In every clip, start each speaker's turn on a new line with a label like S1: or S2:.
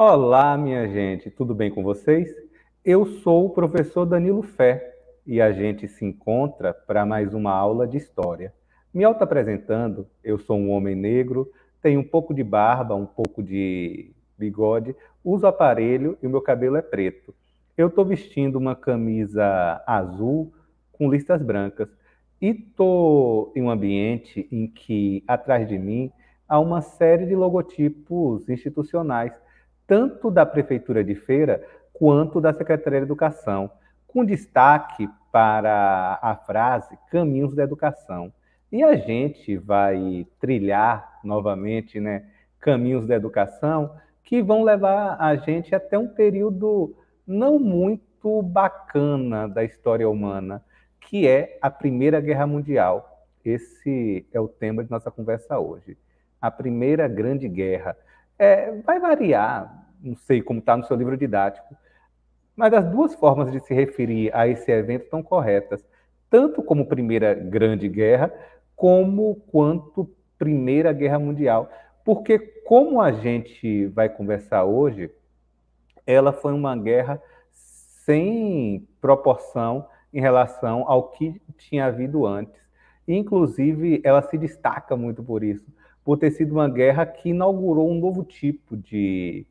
S1: Olá, minha gente, tudo bem com vocês? Eu sou o professor Danilo Fé e a gente se encontra para mais uma aula de história. Me auto-apresentando, eu sou um homem negro, tenho um pouco de barba, um pouco de bigode, uso aparelho e o meu cabelo é preto. Eu estou vestindo uma camisa azul com listas brancas e estou em um ambiente em que, atrás de mim, há uma série de logotipos institucionais tanto da Prefeitura de Feira quanto da Secretaria de Educação, com destaque para a frase Caminhos da Educação. E a gente vai trilhar novamente né, caminhos da educação que vão levar a gente até um período não muito bacana da história humana, que é a Primeira Guerra Mundial. Esse é o tema de nossa conversa hoje. A Primeira Grande Guerra. É, vai variar, não sei como está no seu livro didático, mas as duas formas de se referir a esse evento estão corretas, tanto como Primeira Grande Guerra, como quanto Primeira Guerra Mundial. Porque, como a gente vai conversar hoje, ela foi uma guerra sem proporção em relação ao que tinha havido antes. Inclusive, ela se destaca muito por isso, por ter sido uma guerra que inaugurou um novo tipo de,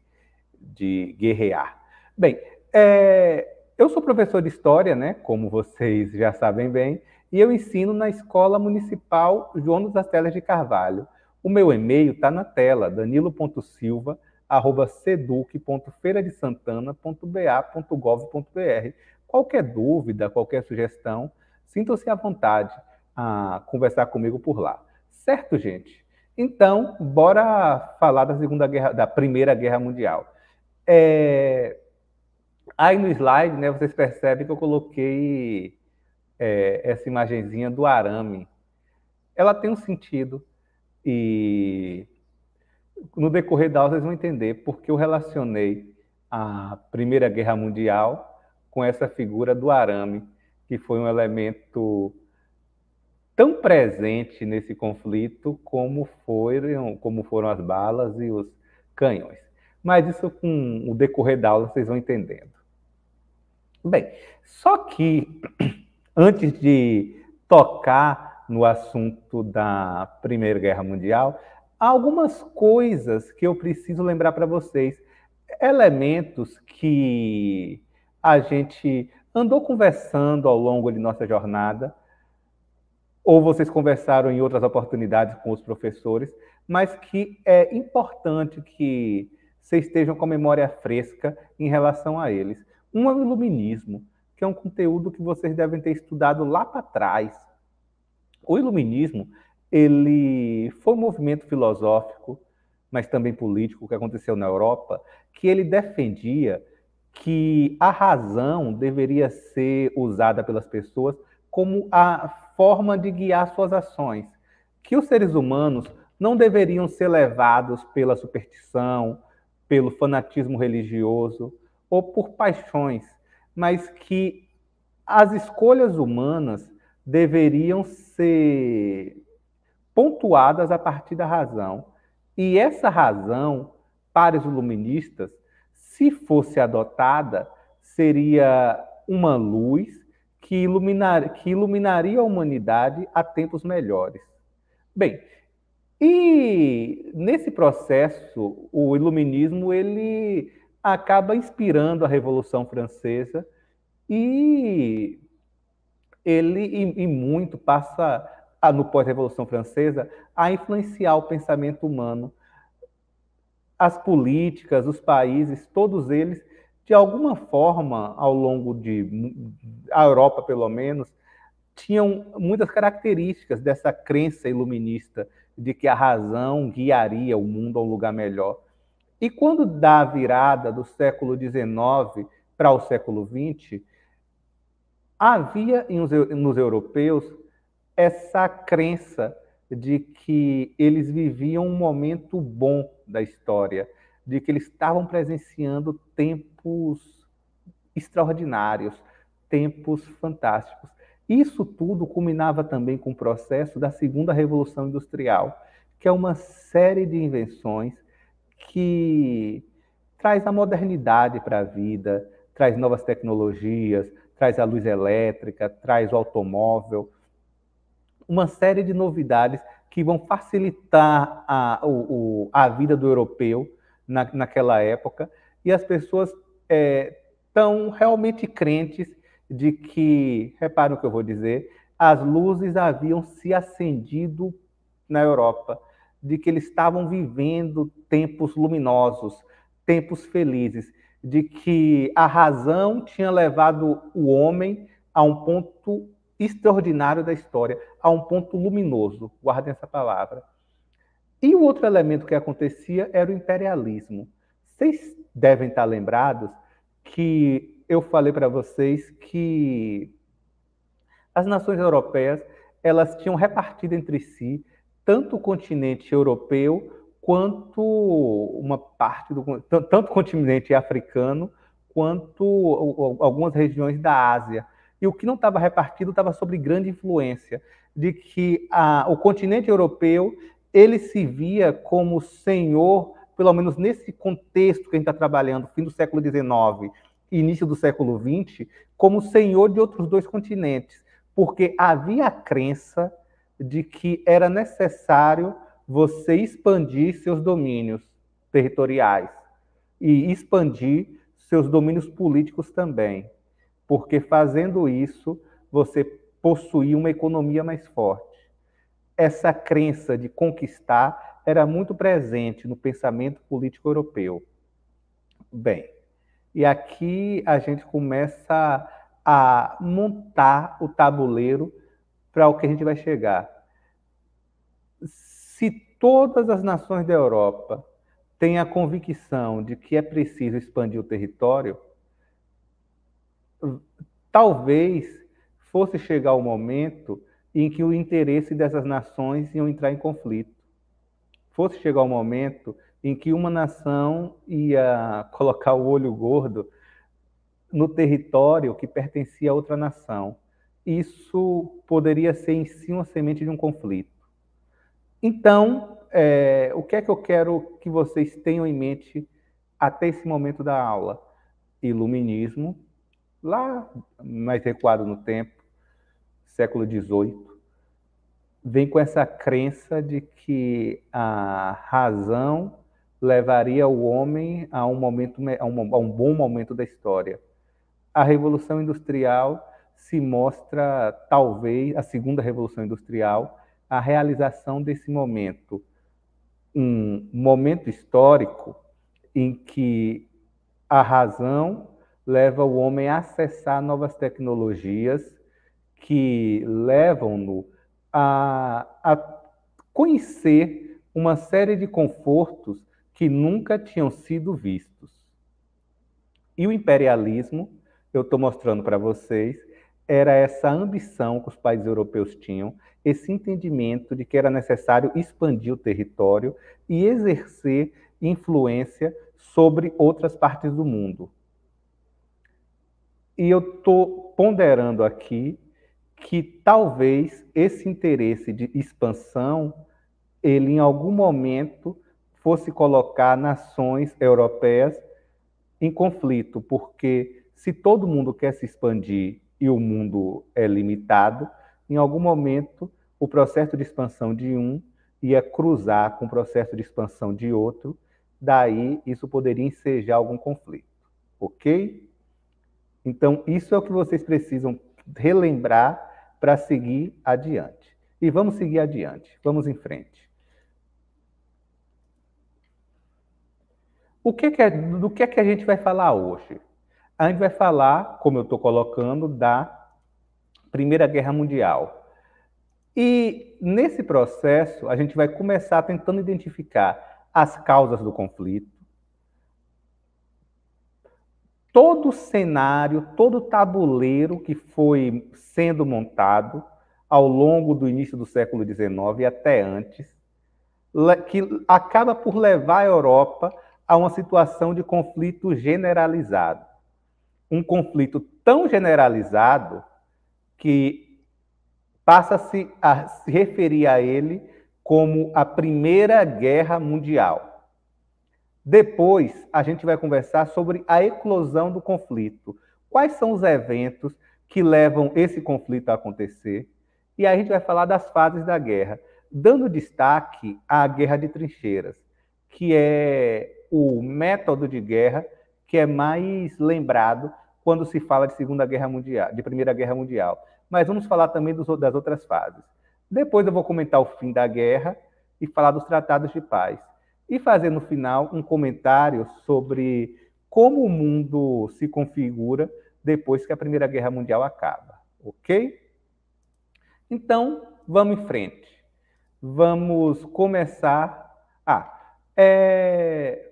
S1: de guerrear. Bem, é, eu sou professor de história, né? Como vocês já sabem bem, e eu ensino na Escola Municipal João das Telas de Carvalho. O meu e-mail está na tela, danilo.seduc.feiradesantana.ba.gov.br. Qualquer dúvida, qualquer sugestão, sintam-se à vontade a conversar comigo por lá. Certo, gente? Então, bora falar da Segunda Guerra, da Primeira Guerra Mundial. É, aí no slide, né, vocês percebem que eu coloquei é, essa imagenzinha do arame. Ela tem um sentido e no decorrer da aula vocês vão entender porque eu relacionei a Primeira Guerra Mundial com essa figura do arame, que foi um elemento tão presente nesse conflito como foram, como foram as balas e os canhões. Mas isso com o decorrer da aula vocês vão entendendo. Bem, só que antes de tocar no assunto da Primeira Guerra Mundial, há algumas coisas que eu preciso lembrar para vocês, elementos que a gente andou conversando ao longo de nossa jornada, ou vocês conversaram em outras oportunidades com os professores, mas que é importante que vocês estejam com a memória fresca em relação a eles. Um é o iluminismo, que é um conteúdo que vocês devem ter estudado lá para trás. O iluminismo, ele foi um movimento filosófico, mas também político que aconteceu na Europa, que ele defendia que a razão deveria ser usada pelas pessoas como a forma de guiar suas ações, que os seres humanos não deveriam ser levados pela superstição, pelo fanatismo religioso ou por paixões, mas que as escolhas humanas deveriam ser pontuadas a partir da razão. E essa razão, para os iluministas, se fosse adotada, seria uma luz que, iluminar, que iluminaria a humanidade a tempos melhores. Bem, e nesse processo, o iluminismo ele acaba inspirando a Revolução Francesa e ele e, e muito passa a, no pós-revolução francesa a influenciar o pensamento humano, as políticas, os países, todos eles de alguma forma, ao longo de a Europa, pelo menos, tinham muitas características dessa crença iluminista de que a razão guiaria o mundo a um lugar melhor. E quando dá a virada do século XIX para o século XX, havia nos europeus essa crença de que eles viviam um momento bom da história, de que eles estavam presenciando tempo tempos extraordinários, tempos fantásticos. Isso tudo culminava também com o processo da segunda revolução industrial, que é uma série de invenções que traz a modernidade para a vida, traz novas tecnologias, traz a luz elétrica, traz o automóvel, uma série de novidades que vão facilitar a, o, a vida do europeu na, naquela época, e as pessoas é, tão realmente crentes de que, reparem o que eu vou dizer, as luzes haviam se acendido na Europa, de que eles estavam vivendo tempos luminosos, tempos felizes, de que a razão tinha levado o homem a um ponto extraordinário da história, a um ponto luminoso, guardem essa palavra. E o outro elemento que acontecia era o imperialismo. Vocês devem estar lembrados que eu falei para vocês que as nações europeias elas tinham repartido entre si tanto o continente europeu quanto uma parte do tanto o continente africano quanto algumas regiões da Ásia. E o que não estava repartido estava sobre grande influência de que a, o continente europeu ele se via como senhor pelo menos nesse contexto que a gente está trabalhando, fim do século XIX e início do século XX, como senhor de outros dois continentes, porque havia a crença de que era necessário você expandir seus domínios territoriais e expandir seus domínios políticos também, porque fazendo isso você possuía uma economia mais forte essa crença de conquistar era muito presente no pensamento político europeu. Bem, e aqui a gente começa a montar o tabuleiro para o que a gente vai chegar. Se todas as nações da Europa têm a convicção de que é preciso expandir o território, talvez fosse chegar o momento em que o interesse dessas nações iam entrar em conflito. Fosse chegar o momento em que uma nação ia colocar o olho gordo no território que pertencia a outra nação. Isso poderia ser em si uma semente de um conflito. Então, é, o que é que eu quero que vocês tenham em mente até esse momento da aula? Iluminismo, lá mais recuado no tempo, século XVIII, vem com essa crença de que a razão levaria o homem a um, momento, a um, bom momento da história. A Revolução Industrial se mostra, talvez, a segunda Revolução Industrial, a realização desse momento. Um momento histórico em que a razão leva o homem a acessar novas tecnologias que levam-no a, a conhecer uma série de confortos que nunca tinham sido vistos. E o imperialismo, eu estou mostrando para vocês, era essa ambição que os países europeus tinham, esse entendimento de que era necessário expandir o território e exercer influência sobre outras partes do mundo. E eu estou ponderando aqui que talvez esse interesse de expansão ele em algum momento fosse colocar nações europeias em conflito, porque se todo mundo quer se expandir e o mundo é limitado, em algum momento o processo de expansão de um ia cruzar com o processo de expansão de outro, daí isso poderia ensejar algum conflito, ok? Então, isso é o que vocês precisam relembrar para seguir adiante. E vamos seguir adiante, vamos em frente. O que, que é, do que é que a gente vai falar hoje? A gente vai falar, como eu estou colocando, da Primeira Guerra Mundial. E nesse processo, a gente vai começar tentando identificar as causas do conflito, todo o cenário, todo o tabuleiro que foi sendo montado ao longo do início do século XIX e até antes, que acaba por levar a Europa a uma situação de conflito generalizado. Um conflito tão generalizado que passa-se a se referir a ele como a Primeira Guerra Mundial. Depois, a gente vai conversar sobre a eclosão do conflito. Quais são os eventos que levam esse conflito a acontecer? E aí a gente vai falar das fases da guerra, dando destaque à guerra de trincheiras, que é o método de guerra que é mais lembrado quando se fala de Segunda Guerra Mundial, de Primeira Guerra Mundial. Mas vamos falar também dos, das outras fases. Depois eu vou comentar o fim da guerra e falar dos tratados de paz e fazer no final um comentário sobre como o mundo se configura depois que a Primeira Guerra Mundial acaba, ok? Então, vamos em frente. Vamos começar. Ah, é...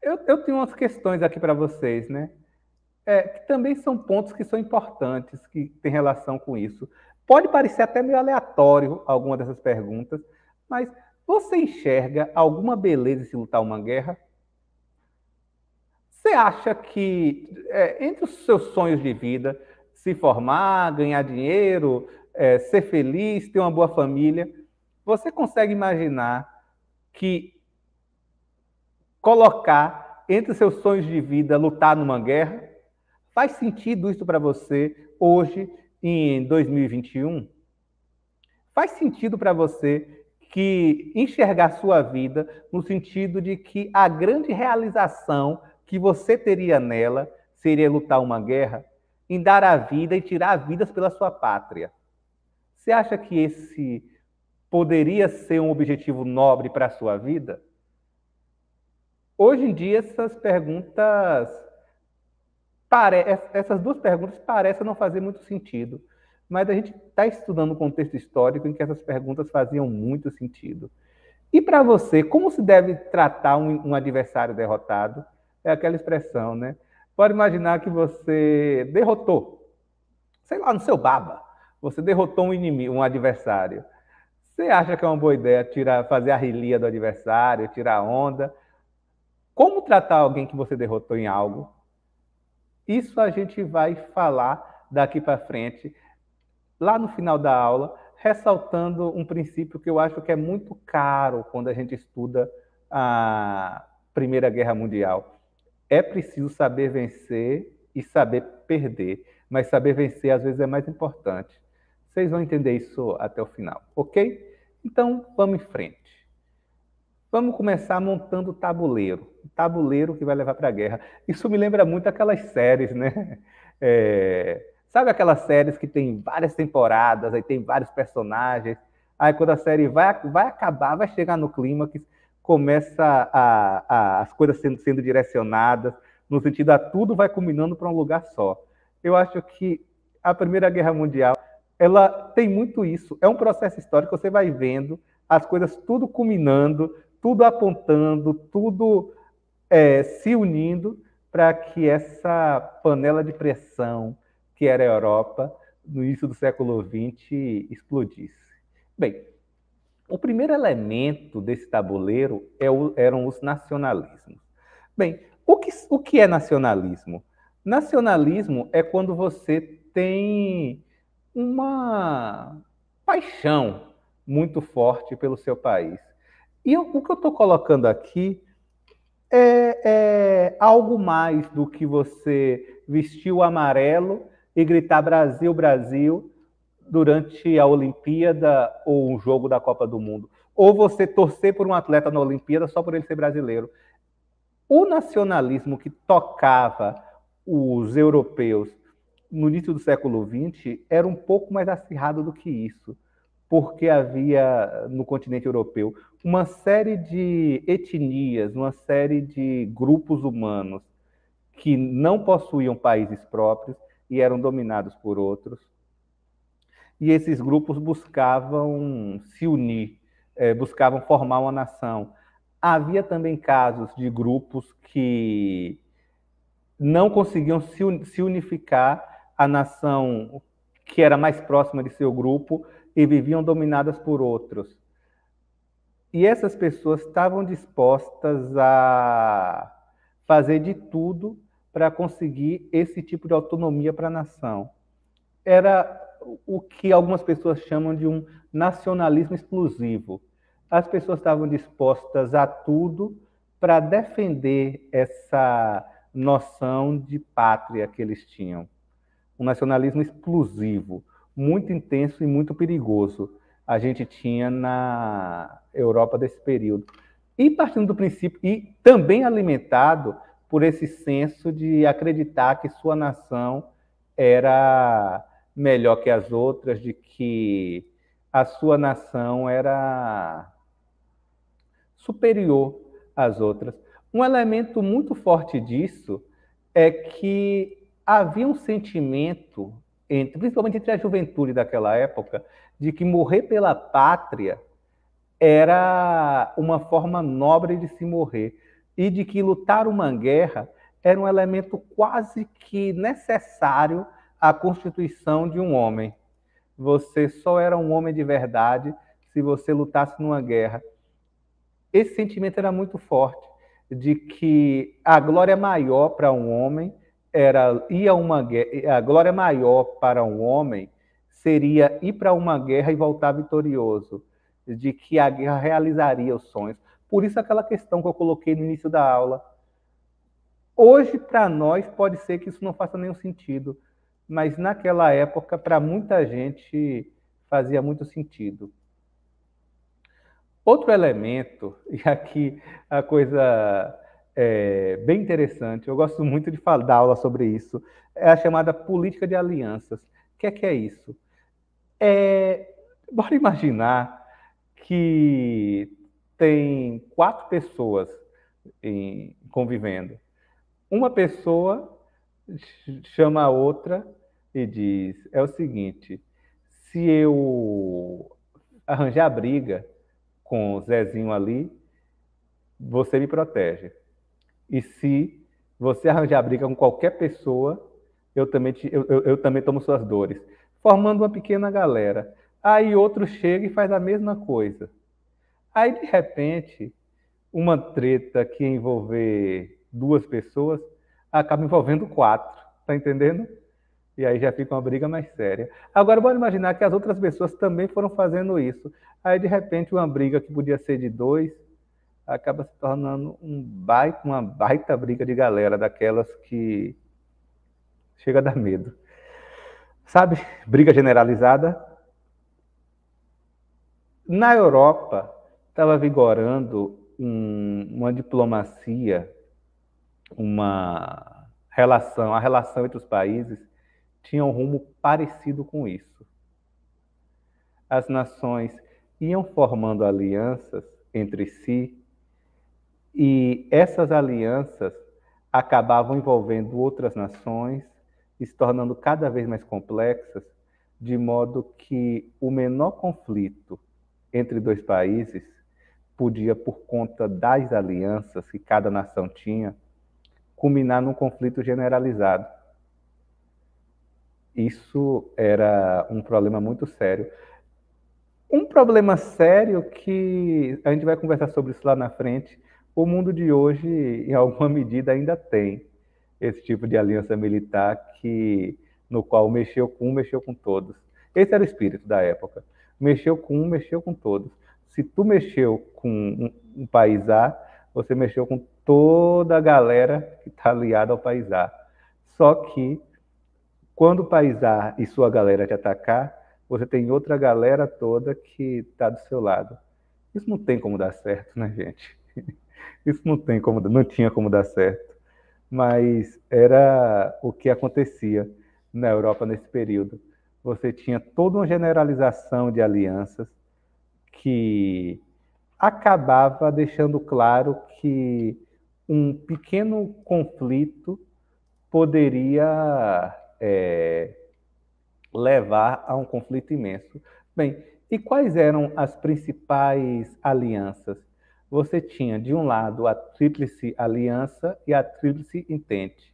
S1: eu, eu tenho umas questões aqui para vocês, né? É, que também são pontos que são importantes, que têm relação com isso. Pode parecer até meio aleatório alguma dessas perguntas, mas você enxerga alguma beleza em se lutar uma guerra? Você acha que é, entre os seus sonhos de vida, se formar, ganhar dinheiro, é, ser feliz, ter uma boa família, você consegue imaginar que colocar entre os seus sonhos de vida lutar numa guerra? Faz sentido isso para você hoje em 2021? Faz sentido para você que enxergar sua vida no sentido de que a grande realização que você teria nela seria lutar uma guerra, em dar a vida e tirar vidas pela sua pátria. Você acha que esse poderia ser um objetivo nobre para a sua vida? Hoje em dia, essas perguntas. Essas duas perguntas parecem não fazer muito sentido mas a gente está estudando um contexto histórico em que essas perguntas faziam muito sentido. E para você, como se deve tratar um, um adversário derrotado? É aquela expressão, né? Pode imaginar que você derrotou, sei lá, no seu baba, você derrotou um inimigo, um adversário. Você acha que é uma boa ideia tirar, fazer a relia do adversário, tirar a onda? Como tratar alguém que você derrotou em algo? Isso a gente vai falar daqui para frente lá no final da aula, ressaltando um princípio que eu acho que é muito caro quando a gente estuda a Primeira Guerra Mundial. É preciso saber vencer e saber perder, mas saber vencer às vezes é mais importante. Vocês vão entender isso até o final, ok? Então, vamos em frente. Vamos começar montando o tabuleiro. O tabuleiro que vai levar para a guerra. Isso me lembra muito aquelas séries, né? É Sabe aquelas séries que tem várias temporadas, aí tem vários personagens, aí quando a série vai, vai acabar, vai chegar no clímax, começa a, a, as coisas sendo, sendo direcionadas, no sentido a tudo vai culminando para um lugar só. Eu acho que a Primeira Guerra Mundial, ela tem muito isso, é um processo histórico, você vai vendo as coisas tudo culminando, tudo apontando, tudo é, se unindo para que essa panela de pressão, que era a Europa no início do século XX explodisse. Bem, o primeiro elemento desse tabuleiro é o, eram os nacionalismos. Bem, o que, o que é nacionalismo? Nacionalismo é quando você tem uma paixão muito forte pelo seu país. E o que eu estou colocando aqui é, é, algo mais do que você vestiu amarelo e gritar Brasil, Brasil durante a Olimpíada ou um jogo da Copa do Mundo. Ou você torcer por um atleta na Olimpíada só por ele ser brasileiro. O nacionalismo que tocava os europeus no início do século XX era um pouco mais acirrado do que isso, porque havia no continente europeu uma série de etnias, uma série de grupos humanos que não possuíam países próprios e eram dominados por outros. E esses grupos buscavam se unir, eh, buscavam formar uma nação. Havia também casos de grupos que não conseguiam se unificar a nação que era mais próxima de seu grupo e viviam dominadas por outros. E essas pessoas estavam dispostas a fazer de tudo para conseguir esse tipo de autonomia para a nação. Era o que algumas pessoas chamam de um nacionalismo exclusivo. As pessoas estavam dispostas a tudo para defender essa noção de pátria que eles tinham. Um nacionalismo exclusivo, muito intenso e muito perigoso. A gente tinha na Europa desse período. E partindo do princípio, e também alimentado por esse senso de acreditar que sua nação era melhor que as outras, de que a sua nação era superior às outras. Um elemento muito forte disso é que havia um sentimento, entre, principalmente entre a juventude daquela época, de que morrer pela pátria era uma forma nobre de se morrer e de que lutar uma guerra era um elemento quase que necessário à constituição de um homem. Você só era um homem de verdade se você lutasse numa guerra. Esse sentimento era muito forte de que a glória maior para um homem era ir a uma guerra, a glória maior para um homem seria ir para uma guerra e voltar vitorioso, de que a guerra realizaria os sonhos. Por isso aquela questão que eu coloquei no início da aula. Hoje, para nós, pode ser que isso não faça nenhum sentido, mas naquela época, para muita gente, fazia muito sentido. Outro elemento, e aqui a coisa é, bem interessante, eu gosto muito de falar, dar aula sobre isso, é a chamada política de alianças. O que é que é isso? É, bora imaginar que tem quatro pessoas em, convivendo. Uma pessoa chama a outra e diz: é o seguinte, se eu arranjar briga com o Zezinho ali, você me protege. E se você arranjar briga com qualquer pessoa, eu também, te, eu, eu, eu também tomo suas dores. Formando uma pequena galera. Aí outro chega e faz a mesma coisa. Aí, de repente, uma treta que envolver duas pessoas acaba envolvendo quatro, tá entendendo? E aí já fica uma briga mais séria. Agora, bora imaginar que as outras pessoas também foram fazendo isso. Aí, de repente, uma briga que podia ser de dois acaba se tornando um baita, uma baita briga de galera, daquelas que chega a dar medo. Sabe? Briga generalizada. Na Europa, estava vigorando um, uma diplomacia, uma relação, a relação entre os países tinha um rumo parecido com isso. As nações iam formando alianças entre si e essas alianças acabavam envolvendo outras nações se tornando cada vez mais complexas, de modo que o menor conflito entre dois países podia, por conta das alianças que cada nação tinha, culminar num conflito generalizado. Isso era um problema muito sério. Um problema sério que a gente vai conversar sobre isso lá na frente. O mundo de hoje, em alguma medida, ainda tem esse tipo de aliança militar que no qual mexeu com um, mexeu com todos. Esse era o espírito da época. Mexeu com um, mexeu com todos se tu mexeu com um, um país A, você mexeu com toda a galera que está aliada ao país A. Só que quando o país A e sua galera te atacar, você tem outra galera toda que está do seu lado. Isso não tem como dar certo, né, gente? Isso não tem como, não tinha como dar certo. Mas era o que acontecia na Europa nesse período. Você tinha toda uma generalização de alianças, que acabava deixando claro que um pequeno conflito poderia é, levar a um conflito imenso. Bem, e quais eram as principais alianças? Você tinha, de um lado, a Tríplice Aliança e a Tríplice Entente.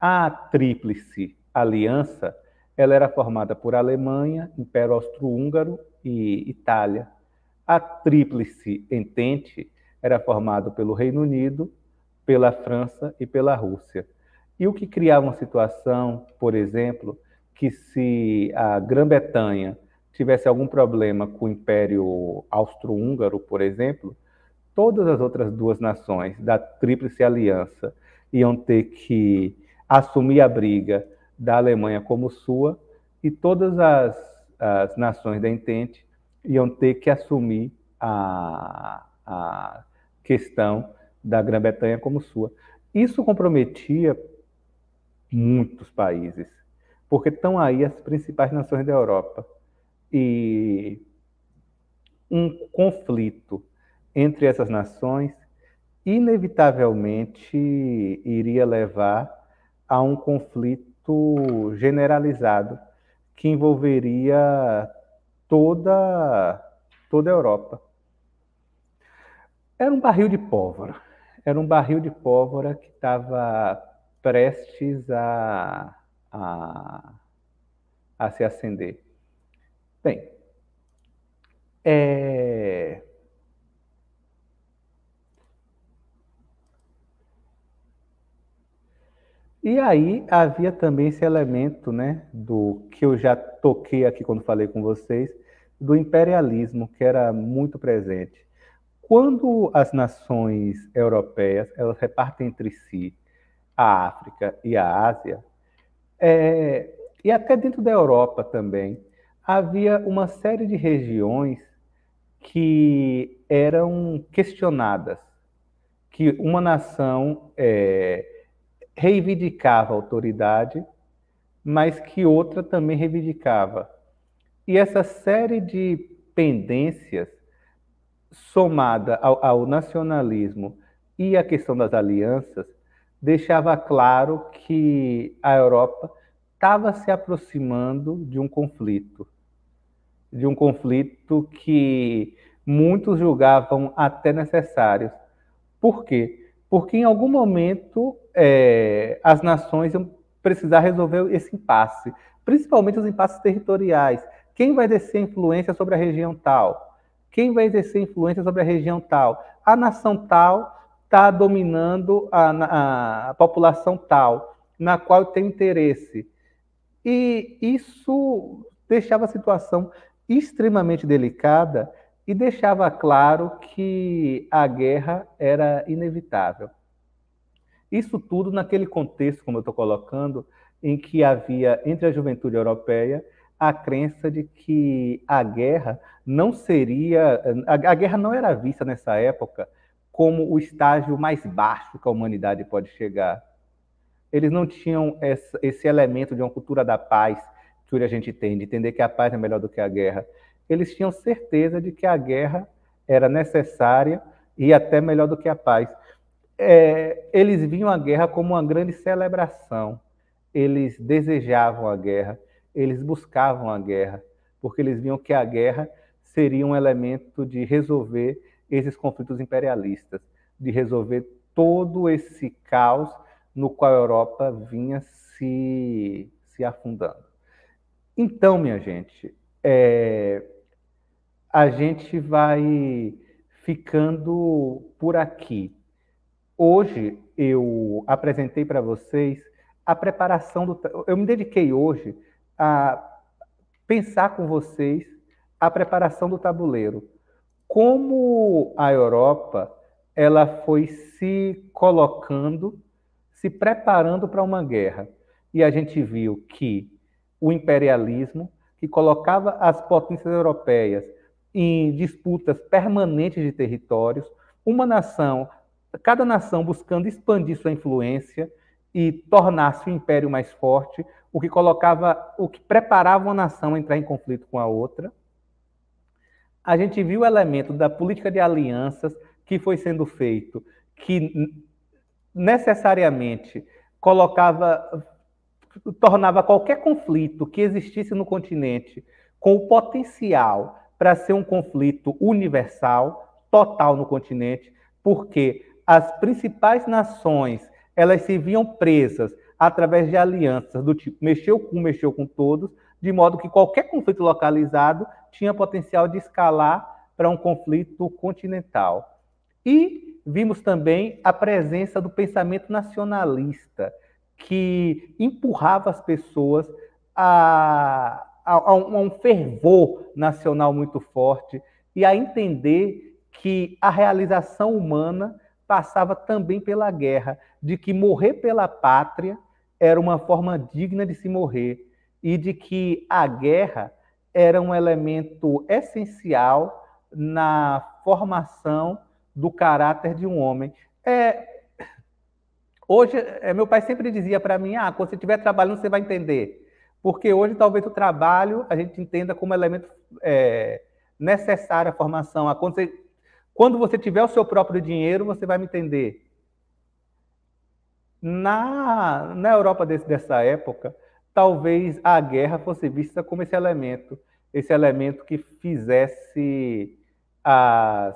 S1: A Tríplice Aliança ela era formada por Alemanha, Império Austro-Húngaro e Itália. A Tríplice Entente era formada pelo Reino Unido, pela França e pela Rússia. E o que criava uma situação, por exemplo, que se a Grã-Bretanha tivesse algum problema com o Império Austro-Húngaro, por exemplo, todas as outras duas nações da Tríplice Aliança iam ter que assumir a briga da Alemanha como sua e todas as, as nações da Entente iam ter que assumir a, a questão da Grã-Bretanha como sua. Isso comprometia muitos países, porque estão aí as principais nações da Europa. E um conflito entre essas nações inevitavelmente iria levar a um conflito generalizado que envolveria toda, toda a Europa. Era um barril de pólvora. Era um barril de pólvora que estava prestes a, a, a se acender. Bem, é, E aí havia também esse elemento, né, do que eu já toquei aqui quando falei com vocês, do imperialismo que era muito presente. Quando as nações europeias elas repartem entre si a África e a Ásia, é, e até dentro da Europa também, havia uma série de regiões que eram questionadas, que uma nação é, reivindicava autoridade, mas que outra também reivindicava. E essa série de pendências, somada ao, ao nacionalismo e à questão das alianças, deixava claro que a Europa estava se aproximando de um conflito, de um conflito que muitos julgavam até necessário. Por quê? Porque em algum momento é, as nações iam precisar resolver esse impasse, principalmente os impasses territoriais. Quem vai descer influência sobre a região tal? Quem vai exercer influência sobre a região tal? A nação tal está dominando a, a, população tal, na qual tem interesse. E isso deixava a situação extremamente delicada e deixava claro que a guerra era inevitável. Isso tudo naquele contexto, como eu estou colocando, em que havia entre a juventude europeia a crença de que a guerra não seria. A, guerra não era vista nessa época como o estágio mais baixo que a humanidade pode chegar. Eles não tinham esse elemento de uma cultura da paz que hoje a gente tem, de entender que a paz é melhor do que a guerra. Eles tinham certeza de que a guerra era necessária e até melhor do que a paz é, eles viam a guerra como uma grande celebração. Eles desejavam a guerra, eles buscavam a guerra, porque eles viam que a guerra seria um elemento de resolver esses conflitos imperialistas, de resolver todo esse caos no qual a Europa vinha se, se afundando. Então, minha gente, é, a gente vai ficando por aqui. Hoje eu apresentei para vocês a preparação do. Eu me dediquei hoje a pensar com vocês a preparação do tabuleiro. Como a Europa ela foi se colocando, se preparando para uma guerra. E a gente viu que o imperialismo, que colocava as potências europeias em disputas permanentes de territórios, uma nação cada nação buscando expandir sua influência e tornar-se o império mais forte, o que colocava, o que preparava uma nação a entrar em conflito com a outra. A gente viu o elemento da política de alianças que foi sendo feito, que necessariamente colocava tornava qualquer conflito que existisse no continente com o potencial para ser um conflito universal, total no continente, porque as principais nações elas se viam presas através de alianças do tipo mexeu com, mexeu com todos, de modo que qualquer conflito localizado tinha potencial de escalar para um conflito continental. E vimos também a presença do pensamento nacionalista, que empurrava as pessoas a, a, a um fervor nacional muito forte e a entender que a realização humana passava também pela guerra, de que morrer pela pátria era uma forma digna de se morrer e de que a guerra era um elemento essencial na formação do caráter de um homem. É, hoje, é, meu pai sempre dizia para mim: ah, quando você estiver trabalhando, você vai entender. Porque hoje, talvez o trabalho a gente entenda como elemento é, necessário à formação. Ah, quando você quando você tiver o seu próprio dinheiro, você vai me entender. Na, na Europa desse, dessa época, talvez a guerra fosse vista como esse elemento, esse elemento que fizesse as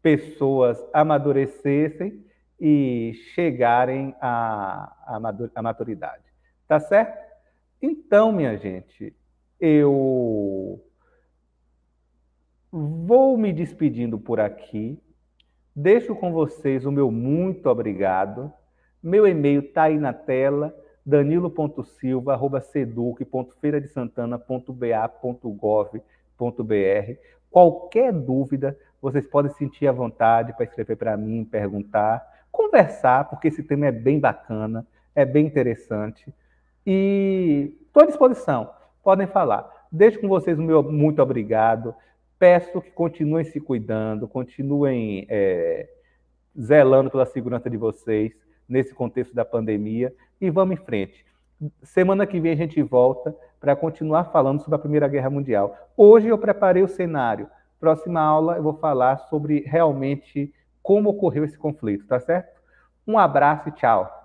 S1: pessoas amadurecessem e chegarem à, à maturidade. Tá certo? Então, minha gente, eu Vou me despedindo por aqui. Deixo com vocês o meu muito obrigado. Meu e-mail está aí na tela, danilo.silva.seduc.feira-de-santana.ba.gov.br. Qualquer dúvida, vocês podem sentir à vontade para escrever para mim, perguntar, conversar, porque esse tema é bem bacana, é bem interessante. E estou à disposição, podem falar. Deixo com vocês o meu muito obrigado. Peço que continuem se cuidando, continuem é, zelando pela segurança de vocês nesse contexto da pandemia e vamos em frente. Semana que vem a gente volta para continuar falando sobre a Primeira Guerra Mundial. Hoje eu preparei o cenário. Próxima aula eu vou falar sobre realmente como ocorreu esse conflito, tá certo? Um abraço e tchau.